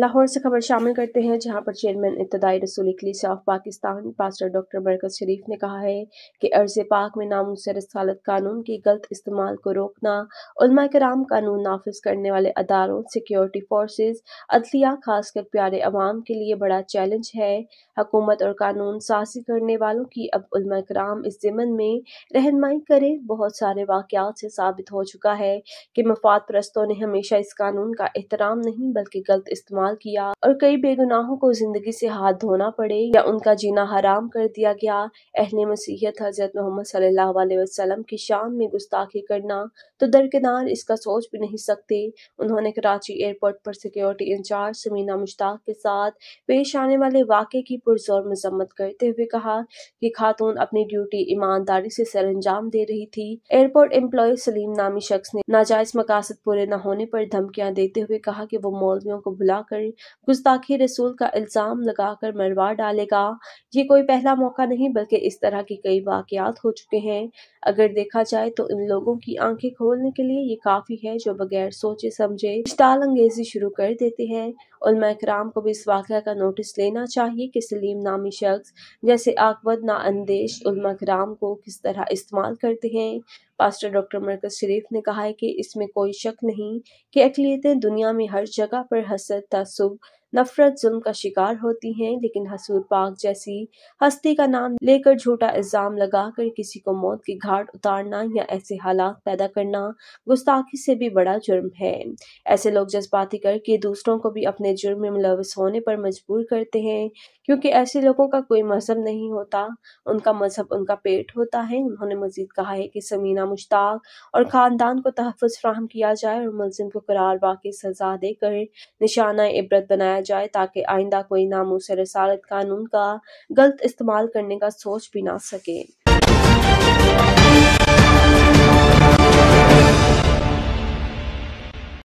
लाहौर से खबर शामिल करते हैं जहां पर चेयरमैन इब्तदाई रसूल इकलीस of Pakistan pastor doctor Barkat Sharif ने कहा है कि अर्ज पाक में नामूसर रसालत कानून की गलत इस्तेमाल को रोकना उलमा कराम कानून नाफिज करने वाले अदारों सिक्योरिटी फोर्सेज अदलिया खासकर प्यारे अवाम के लिए बड़ा चैलेंज है हकूमत और कानून साजी करने वालों की अब उलमा कराम इस ज़मन में रहनमाई करें बहुत सारे वाक़ात से साबित हो चुका है कि मफाद परस्तों ने हमेशा इस कानून का एहतराम नहीं बल्कि गलत इस्तेमाल इस्तेमाल किया और कई बेगुनाहों को जिंदगी से हाथ धोना पड़े या उनका जीना हराम कर दिया गया अहले मसीहत हजरत मोहम्मद सल्लल्लाहु अलैहि वसल्लम की शान में गुस्ताखी करना तो दरकिनार इसका सोच भी नहीं सकते उन्होंने कराची एयरपोर्ट पर सिक्योरिटी इंचार्ज समीना मुश्ताक के साथ पेश आने वाले वाक़े की पुरजोर मजम्मत करते हुए कहा कि खातून अपनी ड्यूटी ईमानदारी से अंजाम दे रही थी एयरपोर्ट एम्प्लॉय सलीम नामी शख्स ने नाजायज मकासद पूरे न होने पर धमकियां देते हुए कहा कि वो मौलवियों को बुला कर कर गुस्ताखी रसूल का इल्ज़ाम लगाकर मरवा डालेगा ये कोई पहला मौका नहीं बल्कि इस तरह के कई वाक़ात हो चुके हैं अगर देखा जाए तो इन लोगों की आंखें खोलने के लिए ये काफ़ी है जो बगैर सोचे समझे स्टाल अंगेजी शुरू कर देते हैं कराम को भी इस वाक़ का नोटिस लेना चाहिए कि सलीम नामी शख्स जैसे आकबद नाअंदेश उलमा कराम को किस तरह इस्तेमाल करते हैं पास्टर डॉक्टर मरकज शरीफ ने कहा है कि इसमें कोई शक नहीं कि अकलीतें दुनिया में हर जगह पर हसद तसब नफरत जुल्म का शिकार होती हैं लेकिन हसूर पाक जैसी हस्ती का नाम लेकर झूठा इल्ज़ाम लगाकर किसी को मौत की घाट उतारना या ऐसे हालात पैदा करना गुस्ताखी से भी बड़ा जुर्म है ऐसे लोग जज्बाती करके दूसरों को भी अपने जुर्म में मुलवस होने पर मजबूर करते हैं क्योंकि ऐसे लोगों का कोई मजहब नहीं होता उनका मजहब उनका पेट होता है उन्होंने मजीद कहा है कि समीना मुश्ताक और खानदान को तहफ़ फ्राहम किया जाए और मुलिम को करार वाकई सजा देकर निशाना इबरत बनाया बनाया जाए ताकि आइंदा कोई नामों रसालत कानून का गलत इस्तेमाल करने का सोच भी ना सके